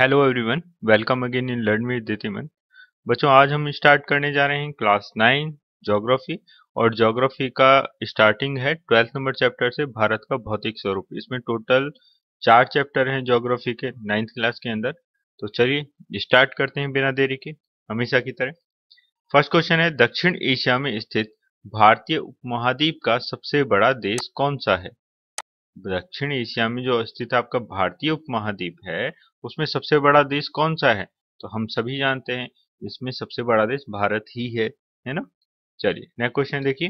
Hello everyone welcome again in learn with दिमन बच्चों आज हम स्टार्ट करने जा रहे हैं क्लास नाइन ज्योग्राफी और ज्योग्राफी का स्टार्टिंग है ट्वेल्थ नंबर चैप्टर से भारत का भौतिक स्वरूप इसमें टोटल चार चैप्टर हैं ज्योग्राफी के नाइन्थ क्लास के अंदर तो चलिए स्टार्ट करते हैं बिना देरी के हमेशा की तरह फर्स्ट क्वेश्चन है दक्षिण एशिया में स्थित भारतीय उपमहाद्वीप का सबसे बड़ा देश कौन सा है दक्षिण एशिया में जो स्थित आपका भारतीय उपमहाद्वीप है उसमें सबसे बड़ा देश कौन सा है तो हम सभी जानते हैं इसमें सबसे बड़ा देश भारत ही है है ना चलिए नेक्स्ट क्वेश्चन देखिए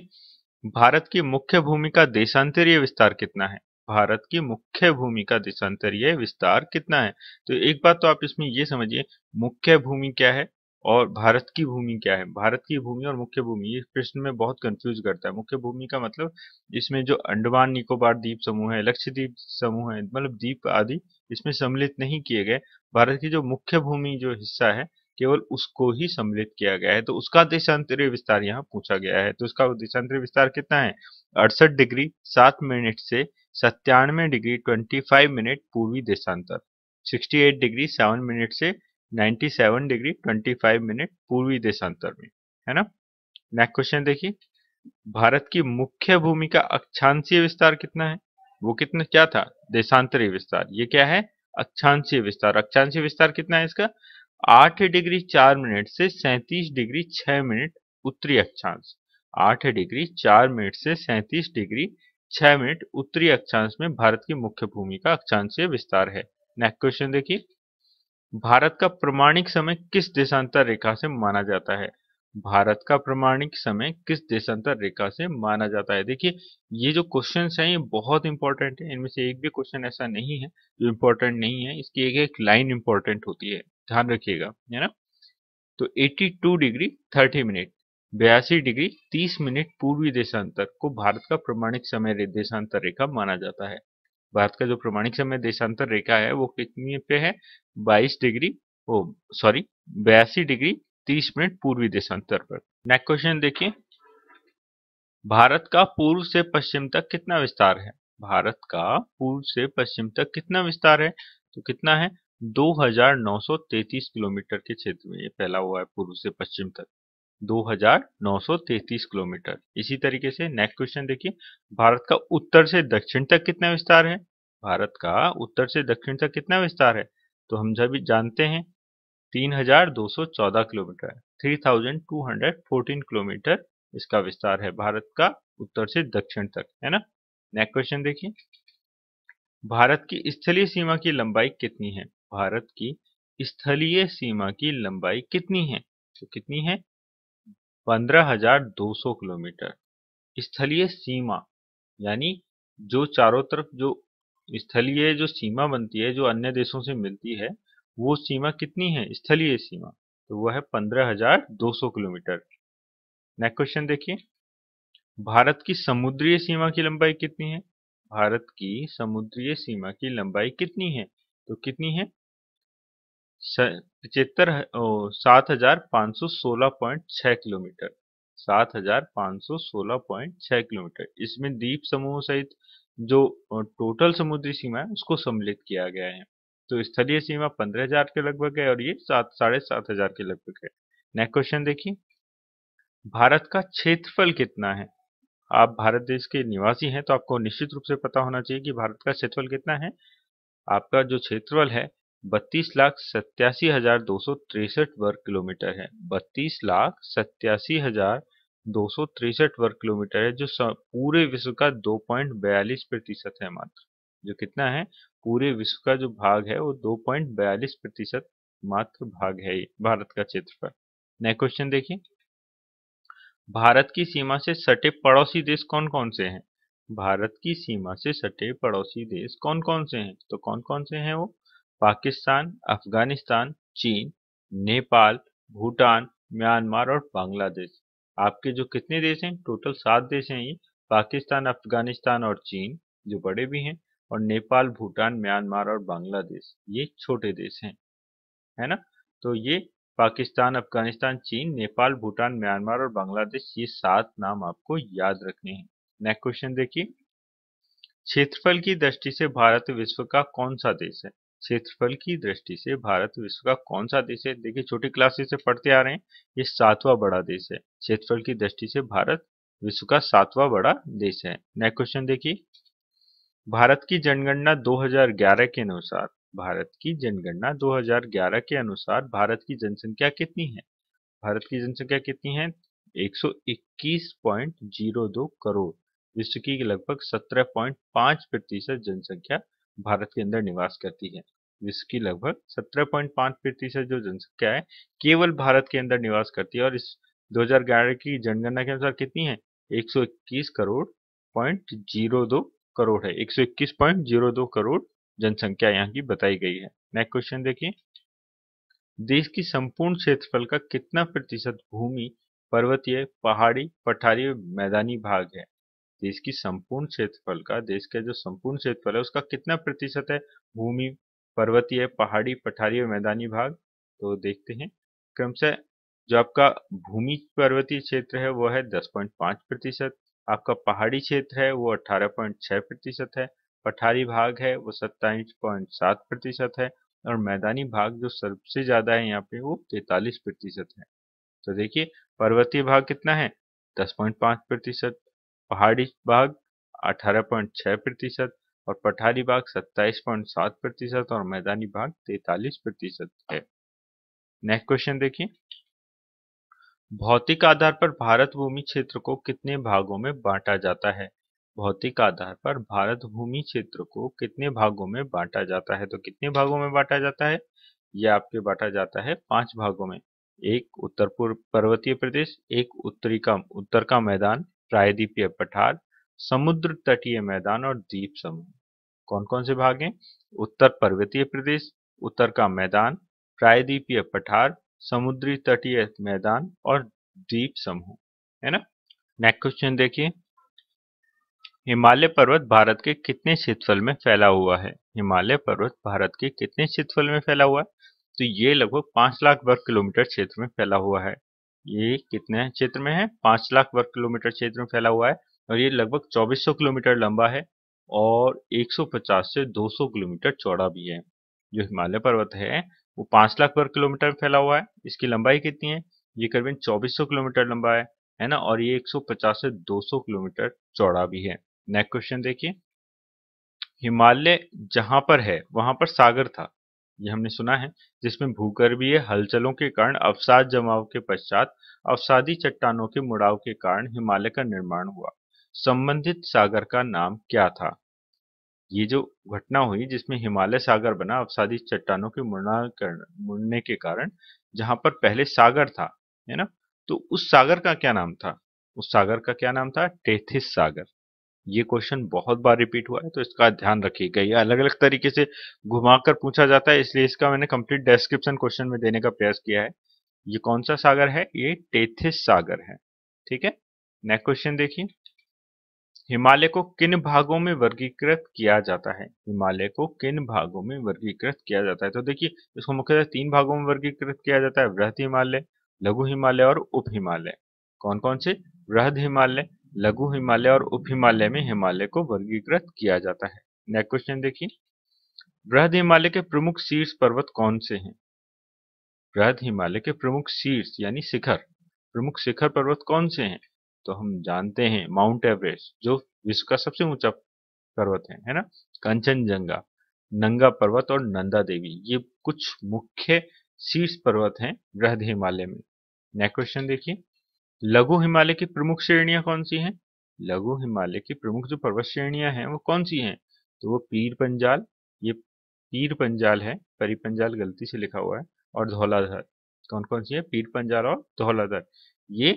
भारत की मुख्य भूमि का देशांतरीय विस्तार कितना है भारत की मुख्य भूमि का देशांतरीय विस्तार कितना है तो एक बात तो आप इसमें ये समझिए मुख्य भूमि क्या है और भारत की भूमि क्या है भारत की भूमि और मुख्य भूमि इस प्रश्न में बहुत कंफ्यूज करता है मुख्य भूमि का मतलब इसमें जो अंडमान निकोबार द्वीप समूह है लक्षद्वीप समूह है मतलब द्वीप आदि इसमें सम्मिलित नहीं किए गए भारत की जो मुख्य भूमि जो हिस्सा है केवल उसको ही सम्मिलित किया गया है तो उसका देशांतरीय विस्तार यहाँ पूछा गया है तो उसका देशांतरीय विस्तार कितना है अड़सठ डिग्री सात मिनट से सत्तानवे डिग्री ट्वेंटी फाइव मिनट पूर्वी देशांतर सिक्सटी डिग्री सेवन मिनट से 97 डिग्री 25 मिनट पूर्वी देशांतर में है ना नेक्स्ट क्वेश्चन देखिए भारत की मुख्य भूमि का अक्षांशीय विस्तार कितना है वो कितना क्या था देशांतरीय विस्तार ये क्या है अक्षांशीय विस्तार अक्षांशीय विस्तार कितना है इसका आठ डिग्री चार मिनट से सैंतीस डिग्री छह मिनट उत्तरी अक्षांश आठ डिग्री चार मिनट से सैंतीस डिग्री छह मिनट उत्तरी अक्षांश में भारत की मुख्य भूमि का अक्षांशीय विस्तार है नेक्स्ट क्वेश्चन देखिए भारत का प्रमाणिक समय किस देशांतर रेखा से माना जाता है भारत का प्रमाणिक समय किस देशांतर रेखा से माना जाता है देखिए ये जो क्वेश्चन हैं ये बहुत इंपॉर्टेंट है इनमें से एक भी क्वेश्चन ऐसा नहीं है जो इम्पोर्टेंट नहीं है इसकी एक एक लाइन इंपॉर्टेंट होती है ध्यान रखिएगा है ना तो 82 डिग्री 30 मिनट बयासी डिग्री 30 मिनट पूर्वी देशांतर को भारत का प्रमाणिक समय देशांतर रेखा माना जाता है भारत का जो प्रमाणिक समय देशांतर रेखा है वो कितनी पे है 22 डिग्री ओ सॉरी बयासी डिग्री 30 मिनट पूर्वी देशांतर पर नेक्स्ट क्वेश्चन देखिए भारत का पूर्व से पश्चिम तक कितना विस्तार है भारत का पूर्व से पश्चिम तक कितना विस्तार है तो कितना है 2933 किलोमीटर के क्षेत्र में ये फैला हुआ है पूर्व से पश्चिम तक 2933 किलोमीटर इसी तरीके से नेक्स्ट क्वेश्चन देखिए भारत का उत्तर से दक्षिण तक कितना विस्तार है भारत का उत्तर से दक्षिण तक कितना विस्तार है तो हम सभी जानते हैं 3214 किलोमीटर 3214 किलोमीटर इसका विस्तार है भारत का उत्तर से दक्षिण तक है ना नेक्स्ट क्वेश्चन देखिए भारत की स्थलीय सीमा की लंबाई कितनी है भारत की स्थलीय सीमा की लंबाई कितनी है तो कितनी है 15,200 किलोमीटर स्थलीय सीमा यानी जो चारों तरफ जो स्थलीय जो सीमा बनती है जो अन्य देशों से मिलती है वो सीमा कितनी है स्थलीय सीमा तो वह है 15,200 किलोमीटर नेक्स्ट क्वेश्चन देखिए भारत की समुद्रीय सीमा की लंबाई कितनी है भारत की समुद्रीय सीमा की लंबाई कितनी है तो कितनी है पचहत्तर सात हजार पाँच सौ सोलह पॉइंट छः किलोमीटर सात हजार पाँच सौ सोलह पॉइंट छः किलोमीटर इसमें द्वीप समूह सहित जो टोटल समुद्री सीमा है उसको सम्मिलित किया गया है तो स्थलीय सीमा पंद्रह हजार के लगभग है और ये सात साढ़े सात हजार के लगभग है नेक्स्ट क्वेश्चन देखिए भारत का क्षेत्रफल कितना है आप भारत देश के निवासी हैं तो आपको निश्चित रूप से पता होना चाहिए कि भारत का क्षेत्रफल कितना है आपका जो क्षेत्रफल है बत्तीस लाख सत्यासी हजार दो सौ तिरसठ वर्ग किलोमीटर है बत्तीस लाख सत्यासी हजार दो सौ तिरसठ वर्ग किलोमीटर है जो पूरे विश्व का दो पॉइंट बयालीस प्रतिशत है मात्र जो कितना है पूरे विश्व का जो भाग है वो दो पॉइंट बयालीस प्रतिशत मात्र भाग है भारत का क्षेत्रफल नेक्स्ट क्वेश्चन देखिए भारत की सीमा से सटे पड़ोसी देश कौन कौन से हैं भारत की सीमा से सटे पड़ोसी देश कौन कौन से हैं तो कौन कौन से हैं वो पाकिस्तान अफगानिस्तान चीन नेपाल भूटान म्यांमार और बांग्लादेश आपके जो कितने देश हैं टोटल सात देश हैं ये पाकिस्तान अफगानिस्तान और चीन जो बड़े भी हैं और नेपाल भूटान म्यांमार और बांग्लादेश ये छोटे देश हैं है ना तो ये पाकिस्तान अफगानिस्तान चीन नेपाल भूटान म्यांमार और बांग्लादेश ये सात नाम आपको याद रखने हैं नेक्स्ट क्वेश्चन देखिए क्षेत्रफल की दृष्टि से भारत विश्व का कौन सा देश है क्षेत्रफल की दृष्टि से भारत विश्व का कौन सा देश है देखिए छोटी क्लासेस से पढ़ते आ रहे हैं ये सातवां बड़ा देश है क्षेत्रफल की दृष्टि से भारत विश्व का सातवां बड़ा देश है नेक्स्ट क्वेश्चन देखिए भारत की जनगणना 2011 के अनुसार भारत की जनगणना 2011 के अनुसार भारत की जनसंख्या कितनी है भारत की जनसंख्या कितनी है एक करोड़ विश्व की लगभग सत्रह प्रतिशत जनसंख्या भारत के अंदर निवास करती है की लगभग 17.5 प्रतिशत जो जनसंख्या है केवल भारत के अंदर निवास करती है और इस 2011 की जनगणना के अनुसार कितनी है 121 करोड़ पॉइंट जीरो दो करोड़ है दो करोड़ जनसंख्या यहाँ की बताई गई है नेक्स्ट क्वेश्चन देखिए देश की संपूर्ण क्षेत्रफल का कितना प्रतिशत भूमि पर्वतीय पहाड़ी पठारी और मैदानी भाग है देश की संपूर्ण क्षेत्रफल का देश का जो संपूर्ण क्षेत्रफल है उसका कितना प्रतिशत है भूमि पर्वतीय पहाड़ी पठारी और मैदानी भाग तो देखते हैं क्रमशः जो आपका भूमि पर्वतीय क्षेत्र है वो है 10.5 प्रतिशत आपका पहाड़ी क्षेत्र है वो 18.6 प्रतिशत है पठारी भाग है वो सात प्रतिशत है और मैदानी भाग जो सबसे ज्यादा है यहाँ पे वो तैतालीस प्रतिशत है तो देखिए पर्वतीय भाग कितना है 10.5 प्रतिशत पहाड़ी बाग 18.6 प्रतिशत और पठारी बाग 27.7 प्रतिशत और मैदानी बाग 43 प्रतिशत है नेक्स्ट क्वेश्चन देखिए भौतिक आधार पर भारत भूमि क्षेत्र को कितने भागों में बांटा जाता है भौतिक आधार पर भारत भूमि क्षेत्र को कितने भागों में बांटा जाता है तो कितने भागों में बांटा जाता है यह आपके बांटा जाता है पांच भागों में एक उत्तर पूर्व पर्वतीय प्रदेश एक उत्तरी का उत्तर का मैदान प्रायद्वीपीय पठार समुद्र तटीय मैदान और द्वीप समूह कौन कौन से भाग हैं उत्तर पर्वतीय प्रदेश उत्तर का मैदान प्रायद्वीपीय पठार समुद्री तटीय मैदान और द्वीप समूह है ना नेक्स्ट क्वेश्चन देखिए हिमालय पर्वत भारत के कितने क्षेत्रफल में फैला हुआ है हिमालय पर्वत भारत के कितने क्षेत्रफल में फैला हुआ है तो ये लगभग पांच लाख वर्ग किलोमीटर क्षेत्र में फैला हुआ है ये कितने क्षेत्र में है पांच लाख वर्ग किलोमीटर क्षेत्र में फैला हुआ है और ये लगभग 2400 किलोमीटर लंबा है और 150 से 200 किलोमीटर चौड़ा भी है जो हिमालय पर्वत है वो पांच लाख वर्ग किलोमीटर फैला हुआ है इसकी लंबाई कितनी है ये करीबन 2400 किलोमीटर लंबा है है ना और ये 150 से 200 किलोमीटर चौड़ा भी है नेक्स्ट क्वेश्चन देखिए हिमालय जहां पर है वहां पर सागर था ये हमने सुना है जिसमें भूगर्भीय हलचलों के कारण अवसाद जमाव के पश्चात अवसादी चट्टानों के मुड़ाव के कारण हिमालय का निर्माण हुआ संबंधित सागर का नाम क्या था ये जो घटना हुई जिसमें हिमालय सागर बना अवसादी चट्टानों के मुड़ना कर, मुड़ने के कारण जहां पर पहले सागर था है ना तो उस सागर का क्या नाम था उस सागर का क्या नाम था टेथिस सागर ये क्वेश्चन बहुत बार रिपीट हुआ है तो इसका ध्यान रखिएगा ये अलग अलग तरीके से घुमाकर पूछा जाता है इसलिए इसका मैंने कंप्लीट डेस्क्रिप्शन क्वेश्चन में देने का प्रयास किया है ये कौन सा सागर है ये टेथिस सागर है ठीक है नेक्स्ट क्वेश्चन देखिए हिमालय को किन भागों में वर्गीकृत किया जाता है हिमालय को किन भागों में वर्गीकृत किया जाता है तो देखिए इसको मुख्यतः तीन भागों में वर्गीकृत किया जाता है वृहद हिमालय लघु हिमालय और उप हिमालय कौन कौन से वृहद हिमालय लघु हिमालय और उप हिमालय में हिमालय को वर्गीकृत किया जाता है नेक्स्ट क्वेश्चन देखिए बृहद हिमालय के प्रमुख शीर्ष पर्वत कौन से हैं बृहद हिमालय के प्रमुख शीर्ष यानी शिखर प्रमुख शिखर पर्वत कौन से हैं तो हम जानते हैं माउंट एवरेस्ट जो विश्व का सबसे ऊंचा पर्वत है है ना कंचनजंगा नंगा पर्वत और नंदा देवी ये कुछ मुख्य शीर्ष पर्वत हैं बृहद हिमालय में नेक्स्ट क्वेश्चन देखिए लघु हिमालय की प्रमुख श्रेणियां कौन सी हैं लघु हिमालय की प्रमुख जो पर्वत श्रेणियां हैं वो कौन सी हैं तो वो पीर पंजाल ये पीर पंजाल है परी पंजाल गलती से लिखा हुआ है और धौलाधर कौन कौन सी है पीर पंजाल और धौलाधर ये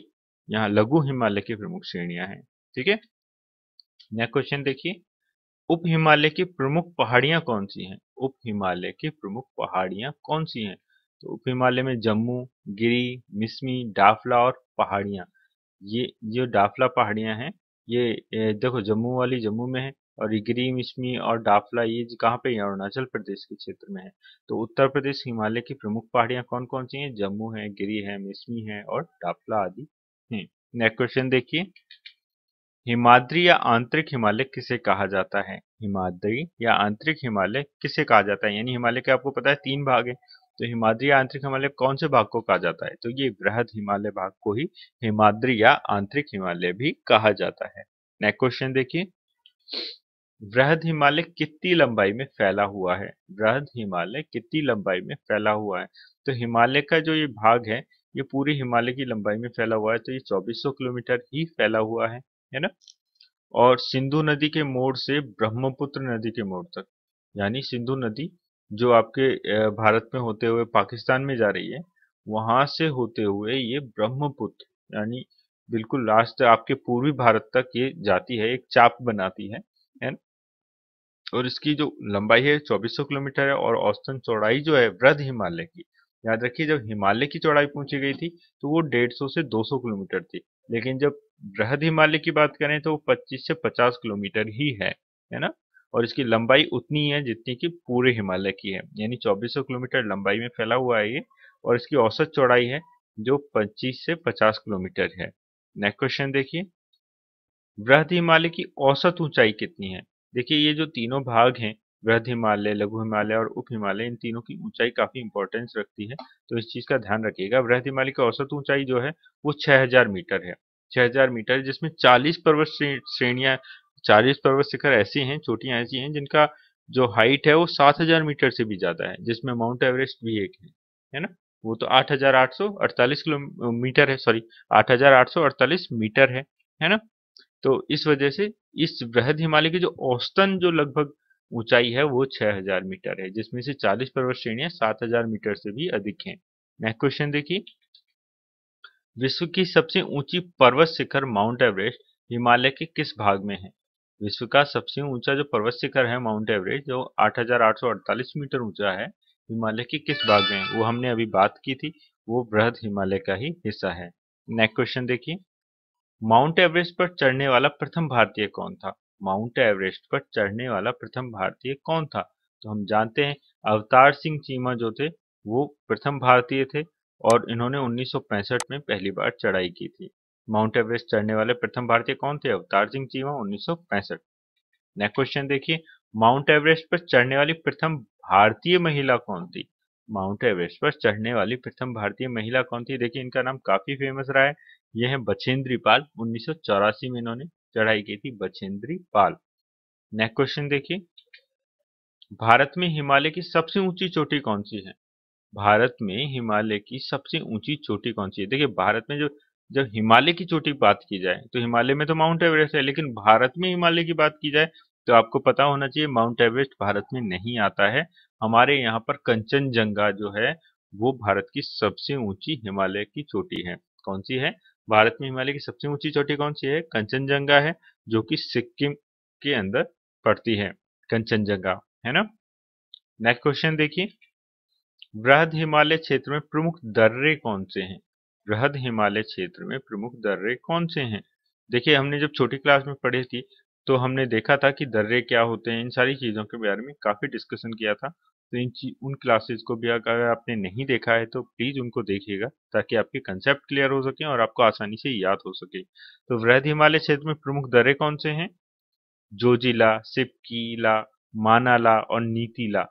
यहाँ लघु हिमालय की प्रमुख श्रेणियां हैं ठीक है नेक्स्ट क्वेश्चन देखिए उप हिमालय की प्रमुख पहाड़ियां कौन सी हैं उप हिमालय की प्रमुख पहाड़ियां कौन सी हैं तो उप हिमालय में जम्मू गिरी मिस्मी डाफला और पहाड़ियाँ ये जो डाफला पहाड़ियाँ हैं ये देखो जम्मू वाली जम्मू में है और इगरी मिश्मी और डाफला ये कहाँ पे अरुणाचल प्रदेश के क्षेत्र में है तो उत्तर प्रदेश हिमालय की प्रमुख पहाड़ियाँ कौन कौन सी हैं जम्मू है गिरी है मिश्मी है और डाफला आदि हैं नेक्स्ट क्वेश्चन देखिए हिमाद्री या आंतरिक हिमालय किसे कहा जाता है हिमाद्री या आंतरिक हिमालय किसे कहा जाता है यानी हिमालय के आपको पता है तीन भाग है तो हिमाद्री आंतरिक हिमालय कौन से भाग को कहा जाता है तो ये बृहद हिमालय भाग को ही हिमाद्री या आंतरिक हिमालय भी कहा जाता है नेक्स्ट क्वेश्चन देखिए बृहद हिमालय कितनी लंबाई में फैला हुआ है बृहद हिमालय कितनी लंबाई में फैला हुआ है तो हिमालय का जो ये भाग है ये पूरी हिमालय की लंबाई में फैला हुआ है तो ये 2400 किलोमीटर ही फैला हुआ है है ना और सिंधु नदी के मोड़ से ब्रह्मपुत्र नदी के मोड़ तक यानी सिंधु नदी जो आपके भारत में होते हुए पाकिस्तान में जा रही है वहां से होते हुए ये ब्रह्मपुत्र यानी बिल्कुल लास्ट आपके पूर्वी भारत तक ये जाती है एक चाप बनाती है एन? और इसकी जो लंबाई है 2400 किलोमीटर है और औसतन चौड़ाई जो है वृद्ध हिमालय की याद रखिए जब हिमालय की चौड़ाई पूछी गई थी तो वो 150 से 200 किलोमीटर थी लेकिन जब वृहद हिमालय की बात करें तो वो 25 से 50 किलोमीटर ही है है ना और इसकी लंबाई उतनी है जितनी कि पूरे हिमालय की है यानी 2400 किलोमीटर लंबाई में फैला हुआ है ये और इसकी औसत चौड़ाई है जो 25 से 50 किलोमीटर है नेक्स्ट क्वेश्चन देखिए वृहद हिमालय की औसत ऊंचाई कितनी है देखिए ये जो तीनों भाग हैं वृहद हिमालय लघु हिमालय और उप हिमालय इन तीनों की ऊंचाई काफी इंपॉर्टेंस रखती है तो इस चीज का ध्यान रखिएगा वृहद हिमालय की औसत ऊंचाई जो है वो छह मीटर है 6000 मीटर जिसमें 40 पर्वत श्रेणियां चालीस पर्वत शिखर ऐसी हैं चोटियां ऐसी हैं जिनका जो हाइट है वो सात हजार मीटर से भी ज्यादा है जिसमें माउंट एवरेस्ट भी एक है है ना वो तो आठ हजार आठ सौ अड़तालीस किलोमीटर है सॉरी आठ हजार आठ सौ अड़तालीस मीटर है है ना तो इस वजह से इस बृहद हिमालय की जो औसतन जो लगभग ऊंचाई है वो 6000 मीटर है जिसमें से 40 पर्वत श्रेणियां 7000 मीटर से भी अधिक है नेक्स्ट क्वेश्चन देखिए विश्व की सबसे ऊंची पर्वत शिखर माउंट एवरेस्ट हिमालय के किस भाग में है विश्व का सबसे ऊंचा जो पर्वत शिखर है माउंट एवरेस्ट जो 8,848 मीटर ऊंचा है हिमालय के किस भाग में वो हमने अभी बात की थी वो बृहद हिमालय का ही हिस्सा है नेक्स्ट क्वेश्चन देखिए माउंट एवरेस्ट पर चढ़ने वाला प्रथम भारतीय कौन था माउंट एवरेस्ट पर चढ़ने वाला प्रथम भारतीय कौन था तो हम जानते हैं अवतार सिंह चीमा जो थे वो प्रथम भारतीय थे और इन्होंने 1965 में पहली बार चढ़ाई की थी माउंट एवरेस्ट चढ़ने वाले प्रथम भारतीय कौन थे अवतार सिंह चीमा उन्नीस नेक्स्ट क्वेश्चन देखिए माउंट एवरेस्ट पर चढ़ने वाली प्रथम भारतीय महिला कौन थी माउंट एवरेस्ट पर चढ़ने वाली प्रथम भारतीय महिला कौन थी देखिए इनका नाम काफी फेमस रहा है यह है बछेंद्री पाल उन्नीस में इन्होंने चढ़ाई की थी बछेंद्री पाल नेक्स्ट क्वेश्चन देखिए भारत में हिमालय की सबसे ऊंची चोटी कौन सी है भारत में हिमालय की सबसे ऊंची चोटी कौन सी है देखिए भारत में जो जब हिमालय की चोटी की बात की जाए तो हिमालय में तो माउंट एवरेस्ट है लेकिन भारत में हिमालय की बात की जाए तो आपको पता होना चाहिए माउंट एवरेस्ट भारत में नहीं आता है हमारे यहाँ पर कंचनजंगा जो है वो भारत की सबसे ऊंची हिमालय की चोटी है कौन सी है भारत में हिमालय की सबसे ऊंची चोटी कौन सी है कंचनजंगा है जो कि सिक्किम के अंदर पड़ती है कंचनजंगा है ना नेक्स्ट क्वेश्चन देखिए वृहद हिमालय क्षेत्र में प्रमुख दर्रे कौन से हैं वृहद हिमालय क्षेत्र में प्रमुख दर्रे कौन से हैं देखिए हमने जब छोटी क्लास में पढ़ी थी तो हमने देखा था कि दर्रे क्या होते हैं इन सारी चीज़ों के बारे में काफ़ी डिस्कशन किया था तो इन उन क्लासेस को भी अगर आपने नहीं देखा है तो प्लीज़ उनको देखिएगा ताकि आपके कंसेप्ट क्लियर हो सके और आपको आसानी से याद हो सके तो वृहद हिमालय क्षेत्र में प्रमुख दर्रे कौन से हैं जोजिला सिपकीला मानाला और नीतिला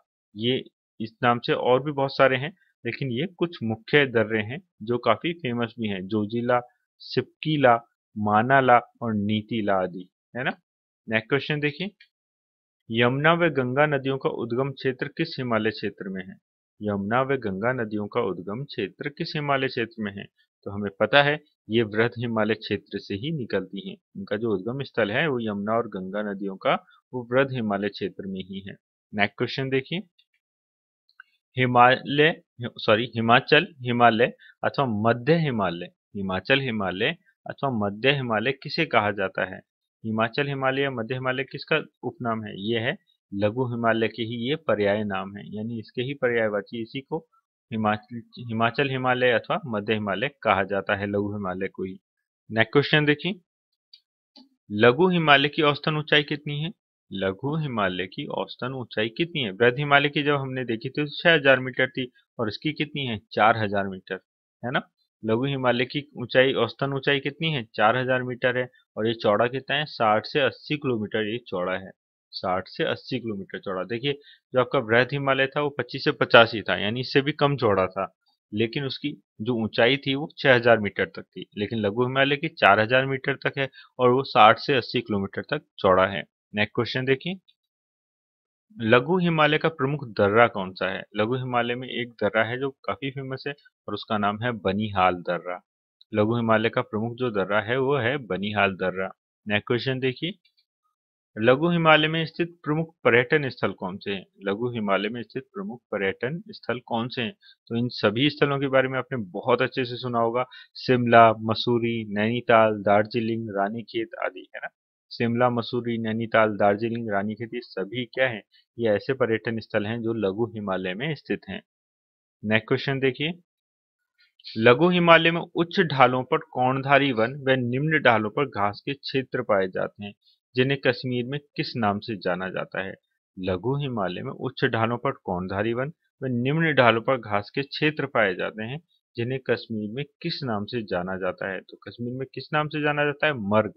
ये इस नाम से और भी बहुत सारे हैं लेकिन ये कुछ मुख्य दर्रे हैं जो काफ़ी फेमस भी हैं जोजिला सिपकीला मानाला और नीतिला आदि है ना नेक्स्ट क्वेश्चन देखिए यमुना व गंगा नदियों का उद्गम क्षेत्र किस हिमालय क्षेत्र में है यमुना व गंगा नदियों का उद्गम क्षेत्र किस हिमालय क्षेत्र में है तो हमें पता है ये वृद्ध हिमालय क्षेत्र से ही निकलती हैं इनका जो उद्गम स्थल है वो यमुना और गंगा नदियों का वो वृद्ध हिमालय क्षेत्र में ही है नेक्स्ट क्वेश्चन देखिए हिमालय सॉरी हिमाचल हिमालय अथवा मध्य हिमालय हिमाचल हिमालय अथवा मध्य हिमालय किसे कहा जाता है हिमाचल हिमालय या मध्य हिमालय किसका उपनाम है ये है लघु हिमालय के ही ये पर्याय नाम है यानी इसके ही पर्याय वाची इसी को हिमाचल हिमाचल हिमालय अथवा मध्य हिमालय कहा जाता है लघु हिमालय को ही नेक्स्ट क्वेश्चन देखिए लघु हिमालय की औसतन ऊंचाई कितनी है लघु हिमालय की औसतन ऊंचाई कितनी है वृद्ध हिमालय की जब हमने देखी थी तो हजार मीटर थी और इसकी कितनी है चार हजार मीटर है ना लघु हिमालय की ऊंचाई औसतन ऊंचाई कितनी है चार हजार मीटर है और ये चौड़ा कितना है साठ से अस्सी किलोमीटर ये चौड़ा है साठ से अस्सी किलोमीटर चौड़ा देखिए जो आपका वृहद हिमालय था वो पच्चीस से ही था यानी इससे भी कम चौड़ा था लेकिन उसकी जो ऊंचाई थी वो 6000 मीटर तक थी लेकिन लघु हिमालय की 4000 मीटर तक है और वो 60 से 80 किलोमीटर तक चौड़ा है नेक्स्ट क्वेश्चन देखिए लघु हिमालय का प्रमुख दर्रा कौन सा है लघु हिमालय में एक दर्रा है जो काफी फेमस है और उसका नाम है बनीहाल दर्रा लघु हिमालय का प्रमुख जो दर्रा है वो है बनीहाल दर्रा नेक्स्ट क्वेश्चन देखिए लघु हिमालय में स्थित प्रमुख पर्यटन स्थल कौन से हैं लघु हिमालय में स्थित प्रमुख पर्यटन स्थल कौन से हैं तो इन सभी स्थलों के बारे में आपने बहुत अच्छे से सुना होगा शिमला मसूरी नैनीताल दार्जिलिंग रानीखेत आदि है ना शिमला मसूरी नैनीताल दार्जिलिंग रानीखेती सभी क्या है ये ऐसे पर्यटन स्थल हैं जो लघु हिमालय में स्थित हैं नेक्स्ट क्वेश्चन देखिए लघु हिमालय में उच्च ढालों पर कौणधारी वन व निम्न ढालों पर घास के क्षेत्र पाए जाते हैं जिन्हें कश्मीर में किस नाम से जाना जाता है लघु हिमालय में उच्च ढालों पर कौणधारी वन व निम्न ढालों पर घास के क्षेत्र पाए जाते हैं जिन्हें कश्मीर में किस नाम से जाना जाता है तो कश्मीर में किस नाम से जाना जाता है मर्ग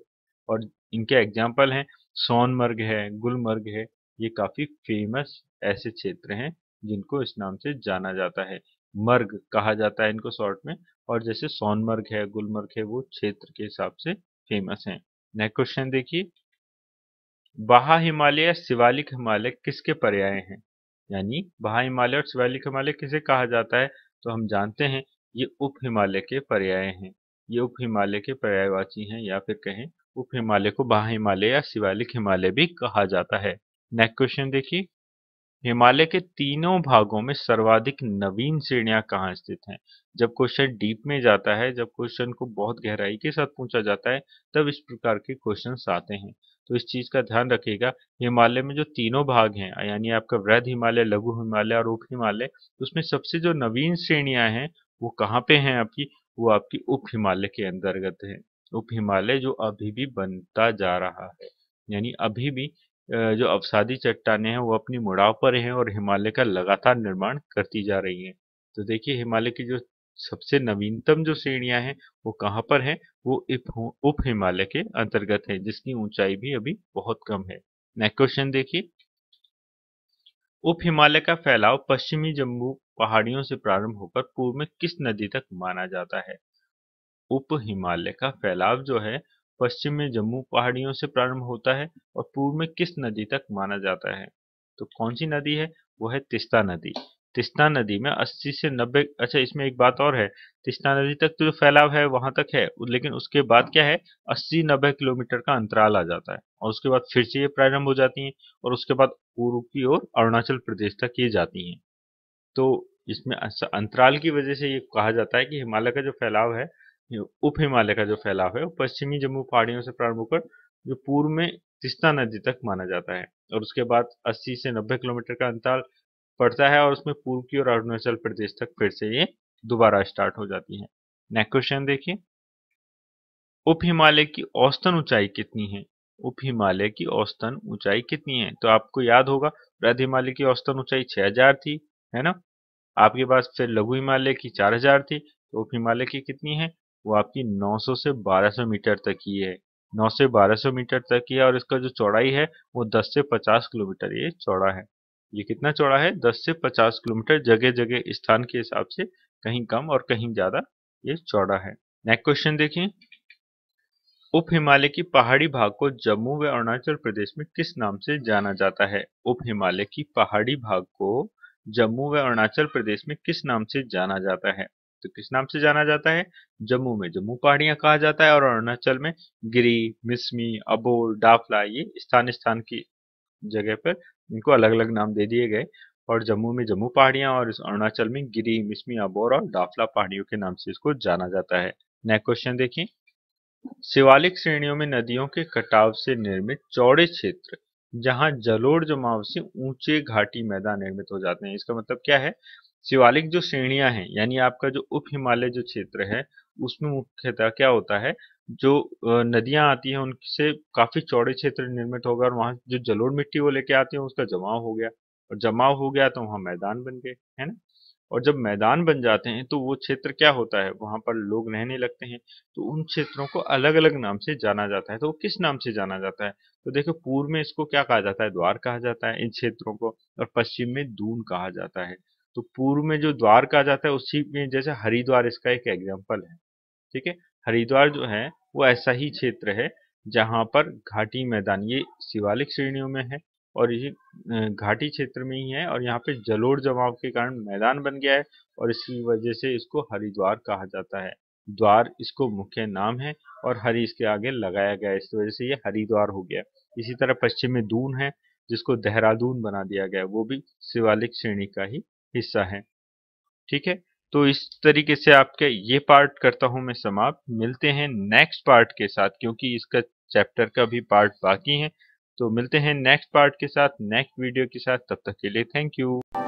और इनके एग्जाम्पल हैं सोनमर्ग है गुलमर्ग है ये काफ़ी फेमस ऐसे क्षेत्र हैं जिनको इस नाम से जाना जाता है मर्ग कहा जाता है इनको शॉर्ट में और जैसे सोनमर्ग है गुलमर्ग है वो क्षेत्र के हिसाब से फेमस हैं नेक्स्ट क्वेश्चन देखिए बाहा हिमालय शिवालिक हिमालय किसके पर्याय हैं यानी बहा हिमालय और शिवालिक हिमालय किसे कहा जाता है तो हम जानते हैं ये उप हिमालय के पर्याय हैं ये उप हिमालय के पर्यायवाची हैं या फिर कहें उप हिमालय को बाह हिमालय या शिवालिक हिमालय भी कहा जाता है नेक्स्ट क्वेश्चन देखिए हिमालय के तीनों भागों में सर्वाधिक नवीन श्रेणियां कहाँ स्थित हैं जब क्वेश्चन डीप में जाता है जब क्वेश्चन को बहुत गहराई के साथ पूछा जाता है तब इस प्रकार के क्वेश्चन आते हैं तो इस चीज का ध्यान रखिएगा हिमालय में जो तीनों भाग हैं यानी आपका वृद्ध हिमालय लघु हिमालय और उप हिमालय उसमें सबसे जो नवीन श्रेणियां हैं वो कहाँ पे हैं आपकी वो आपकी उप हिमालय के अंतर्गत है उप हिमालय जो अभी भी बनता जा रहा है यानी अभी भी जो अवसादी चट्टाने हैं वो अपनी मुड़ाव पर हैं और हिमालय का लगातार निर्माण करती जा रही हैं तो देखिए हिमालय की जो सबसे नवीनतम जो श्रेणियां हैं वो कहाँ पर हैं वो उप हिमालय के अंतर्गत हैं जिसकी ऊंचाई भी अभी बहुत कम है नेक्स्ट क्वेश्चन देखिए उप हिमालय का फैलाव पश्चिमी जम्मू पहाड़ियों से प्रारंभ होकर पूर्व में किस नदी तक माना जाता है उप हिमालय का फैलाव जो है पश्चिम में जम्मू पहाड़ियों से प्रारंभ होता है और पूर्व में किस नदी तक माना जाता है तो कौन सी नदी है वो है तिस्ता नदी तिस्ता नदी में 80 से 90 अच्छा इसमें एक बात और है तिस्ता नदी तक तो जो फैलाव है वहां तक है लेकिन उसके बाद क्या है 80-90 किलोमीटर का अंतराल आ जाता है और उसके बाद फिर से ये प्रारंभ हो जाती हैं और उसके बाद पूर्व की ओर अरुणाचल प्रदेश तक ये जाती हैं तो इसमें अंतराल की वजह से ये कहा जाता है कि हिमालय का जो फैलाव है उप हिमालय का जो फैलाव है वो पश्चिमी जम्मू पहाड़ियों से प्रारंभ होकर जो पूर्व में तिस्ता नदी तक माना जाता है और उसके बाद 80 से 90 किलोमीटर का अंतराल पड़ता है और उसमें पूर्व की ओर अरुणाचल प्रदेश तक फिर से ये दोबारा स्टार्ट हो जाती है नेक्स्ट क्वेश्चन देखिए उप हिमालय की औसतन ऊंचाई कितनी है उप हिमालय की औसतन ऊंचाई कितनी है तो आपको याद होगा वृद्ध हिमालय की औसतन ऊंचाई 6000 थी है ना आपके पास फिर लघु हिमालय की 4000 थी तो उप हिमालय की कितनी है वो आपकी 900 से 1200 मीटर तक ही है 9 से 1200 मीटर तक ही है और इसका जो चौड़ाई है वो 10 से 50 किलोमीटर ये चौड़ा है ये कितना चौड़ा है 10 से 50 किलोमीटर जगह जगह स्थान के हिसाब से कहीं कम और कहीं ज़्यादा ये चौड़ा है नेक्स्ट क्वेश्चन देखिए उप हिमालय की पहाड़ी भाग को जम्मू व अरुणाचल प्रदेश में किस नाम से जाना जाता है उप हिमालय की पहाड़ी भाग को जम्मू व अरुणाचल प्रदेश में किस नाम से जाना जाता है तो किस नाम से जाना जाता है जम्मू में जम्मू पहाड़ियां कहा जाता है और अरुणाचल में गिरी मिसमी अबोल डाफला ये स्थान स्थान की जगह पर इनको अलग अलग नाम दे दिए गए और जम्मू में जम्मू पहाड़ियां और अरुणाचल में गिरी मिसमी अबोर और डाफला पहाड़ियों के नाम से इसको जाना जाता है नेक्स्ट क्वेश्चन देखिए शिवालिक श्रेणियों में नदियों के कटाव से निर्मित चौड़े क्षेत्र जहां जलोड़ जमाव से ऊंचे घाटी मैदान निर्मित हो जाते हैं इसका मतलब क्या है शिवालिक जो श्रेणियां हैं यानी आपका जो उप हिमालय जो क्षेत्र है उसमें मुख्यतः क्या होता है जो नदियां आती हैं उनसे काफी चौड़े क्षेत्र निर्मित होगा और वहां जो जलोढ़ मिट्टी वो लेके आते हैं उसका जमाव हो गया और जमाव हो गया तो वहां मैदान बन गए है ना और जब मैदान बन जाते हैं तो वो क्षेत्र क्या होता है वहां पर लोग रहने लगते हैं तो उन क्षेत्रों को अलग अलग नाम से जाना जाता है तो वो किस नाम से जाना जाता है तो देखो पूर्व में इसको क्या कहा जाता है द्वार कहा जाता है इन क्षेत्रों को और पश्चिम में दून कहा जाता है तो पूर्व में जो द्वार कहा जाता है उसी में जैसे हरिद्वार इसका एक एग्जाम्पल है ठीक है हरिद्वार जो है वो ऐसा ही क्षेत्र है जहाँ पर घाटी मैदान ये शिवालिक श्रेणियों में है और ये घाटी क्षेत्र में ही है और यहाँ पे जलोड़ जमाव के कारण मैदान बन गया है और इसकी वजह से इसको हरिद्वार कहा जाता है द्वार इसको मुख्य नाम है और हरि इसके आगे लगाया गया है इस वजह से ये हरिद्वार हो गया इसी तरह पश्चिम में दून है जिसको देहरादून बना दिया गया वो भी शिवालिक श्रेणी का ही हिस्सा है ठीक है तो इस तरीके से आपके ये पार्ट करता हूं मैं समाप्त मिलते हैं नेक्स्ट पार्ट के साथ क्योंकि इसका चैप्टर का भी पार्ट बाकी है तो मिलते हैं नेक्स्ट पार्ट के साथ नेक्स्ट वीडियो के साथ तब तक के लिए थैंक यू